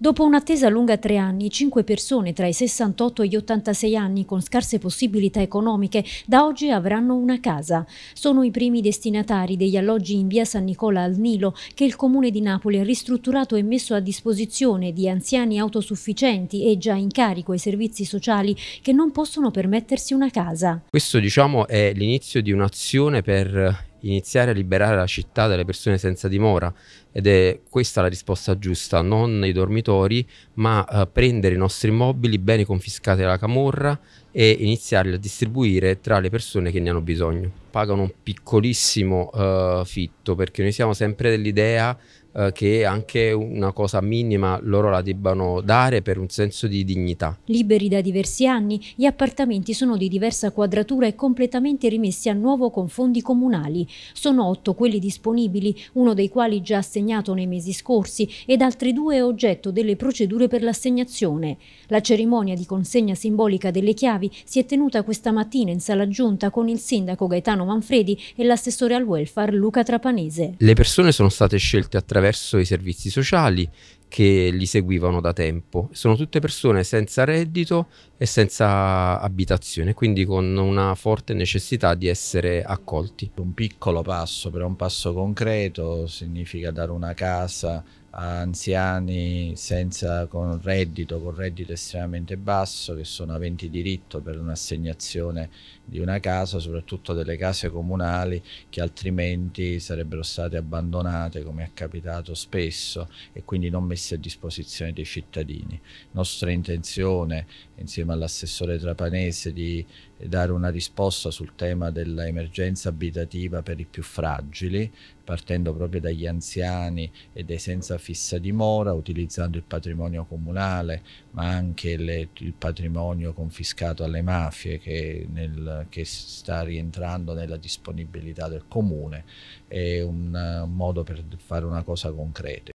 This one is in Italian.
Dopo un'attesa lunga tre anni, cinque persone tra i 68 e gli 86 anni con scarse possibilità economiche da oggi avranno una casa. Sono i primi destinatari degli alloggi in via San Nicola al Nilo che il Comune di Napoli ha ristrutturato e messo a disposizione di anziani autosufficienti e già in carico ai servizi sociali che non possono permettersi una casa. Questo diciamo è l'inizio di un'azione per iniziare a liberare la città dalle persone senza dimora ed è questa la risposta giusta, non i dormitori, ma eh, prendere i nostri immobili, beni confiscati dalla camorra e iniziarli a distribuire tra le persone che ne hanno bisogno. Pagano un piccolissimo eh, fitto perché noi siamo sempre dell'idea eh, che anche una cosa minima loro la debbano dare per un senso di dignità. Liberi da diversi anni, gli appartamenti sono di diversa quadratura e completamente rimessi a nuovo con fondi comunali. Sono otto quelli disponibili, uno dei quali già assegnato nei mesi scorsi ed altri due oggetto delle procedure per l'assegnazione. La cerimonia di consegna simbolica delle chiavi si è tenuta questa mattina in sala giunta con il sindaco Gaetano Manfredi e l'assessore al welfare Luca Trapanese. Le persone sono state scelte attraverso attraverso i servizi sociali che li seguivano da tempo. Sono tutte persone senza reddito e senza abitazione, quindi con una forte necessità di essere accolti. Un piccolo passo, però un passo concreto, significa dare una casa anziani senza, con reddito, con reddito estremamente basso, che sono aventi diritto per un'assegnazione di una casa, soprattutto delle case comunali che altrimenti sarebbero state abbandonate, come è capitato spesso, e quindi non messe a disposizione dei cittadini. Nostra intenzione, insieme all'assessore Trapanese, di dare una risposta sul tema dell'emergenza abitativa per i più fragili, partendo proprio dagli anziani e dai senza fissa dimora, utilizzando il patrimonio comunale, ma anche le, il patrimonio confiscato alle mafie che, nel, che, sta rientrando nella disponibilità del comune. È un, un modo per fare una cosa concreta.